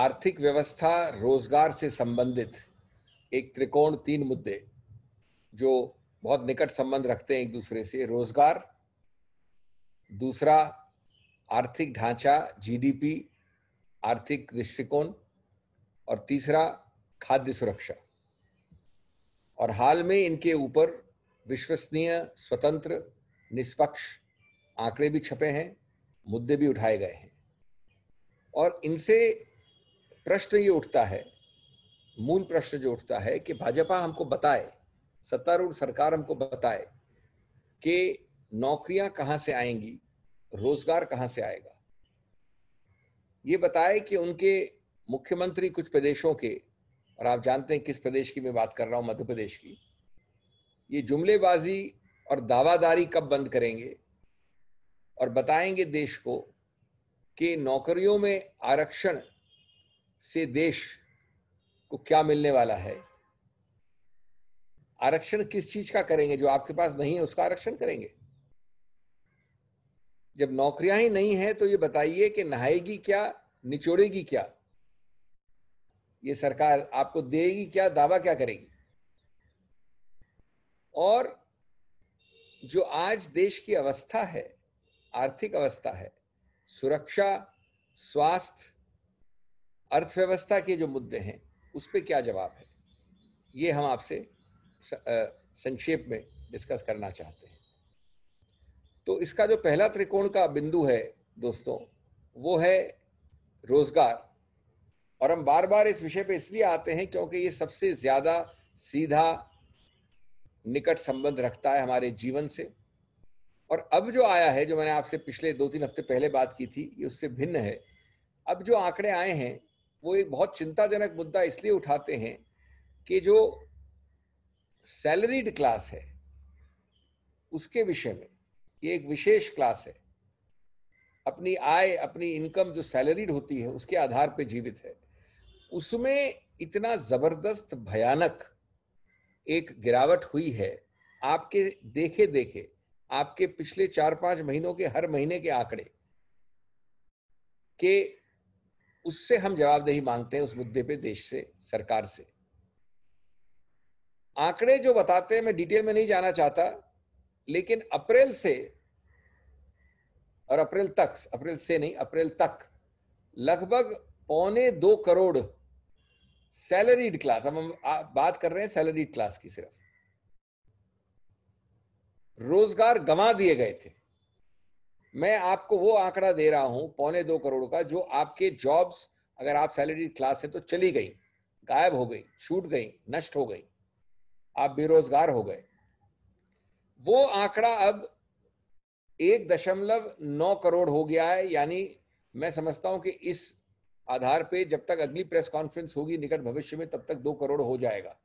आर्थिक व्यवस्था रोजगार से संबंधित एक त्रिकोण तीन मुद्दे जो बहुत निकट संबंध रखते हैं एक दूसरे से रोजगार दूसरा आर्थिक ढांचा जीडीपी आर्थिक दृष्टिकोण और तीसरा खाद्य सुरक्षा और हाल में इनके ऊपर विश्वसनीय स्वतंत्र निष्पक्ष आंकड़े भी छपे हैं मुद्दे भी उठाए गए हैं और इनसे प्रश्न ये उठता है मूल प्रश्न जो उठता है कि भाजपा हमको बताए सत्तारूढ़ सरकार हमको बताए कि नौकरियां कहां से आएंगी रोजगार कहां से आएगा ये बताए कि उनके मुख्यमंत्री कुछ प्रदेशों के और आप जानते हैं किस प्रदेश की मैं बात कर रहा हूं मध्य प्रदेश की ये जुमलेबाजी और दावादारी कब बंद करेंगे और बताएंगे देश को कि नौकरियों में आरक्षण से देश को क्या मिलने वाला है आरक्षण किस चीज का करेंगे जो आपके पास नहीं है उसका आरक्षण करेंगे जब नौकरियां ही नहीं है तो ये बताइए कि नहाएगी क्या निचोड़ेगी क्या ये सरकार आपको देगी क्या दावा क्या करेगी और जो आज देश की अवस्था है आर्थिक अवस्था है सुरक्षा स्वास्थ्य अर्थव्यवस्था के जो मुद्दे हैं उस पर क्या जवाब है ये हम आपसे संक्षेप में डिस्कस करना चाहते हैं तो इसका जो पहला त्रिकोण का बिंदु है दोस्तों वो है रोजगार और हम बार बार इस विषय पे इसलिए आते हैं क्योंकि ये सबसे ज्यादा सीधा निकट संबंध रखता है हमारे जीवन से और अब जो आया है जो मैंने आपसे पिछले दो तीन हफ्ते पहले बात की थी ये उससे भिन्न है अब जो आंकड़े आए हैं वो एक बहुत चिंताजनक मुद्दा इसलिए उठाते हैं कि जो सैलरीड क्लास है उसके विषय में ये एक विशेष क्लास है अपनी आय अपनी इनकम जो सैलरीड होती है उसके आधार पे जीवित है उसमें इतना जबरदस्त भयानक एक गिरावट हुई है आपके देखे देखे आपके पिछले चार पांच महीनों के हर महीने के आंकड़े के उससे हम जवाबदेही मांगते हैं उस मुद्दे पे देश से सरकार से आंकड़े जो बताते हैं मैं डिटेल में नहीं जाना चाहता लेकिन अप्रैल से और अप्रैल तक अप्रैल से नहीं अप्रैल तक लगभग पौने दो करोड़ सैलरीड क्लास अब हम बात कर रहे हैं सैलरीड क्लास की सिर्फ रोजगार गंवा दिए गए थे मैं आपको वो आंकड़ा दे रहा हूं पौने दो करोड़ का जो आपके जॉब्स अगर आप सैलरी क्लास है तो चली गई गायब हो गई छूट गई नष्ट हो गई आप बेरोजगार हो गए वो आंकड़ा अब एक दशमलव नौ करोड़ हो गया है यानी मैं समझता हूं कि इस आधार पे जब तक अगली प्रेस कॉन्फ्रेंस होगी निकट भविष्य में तब तक दो करोड़ हो जाएगा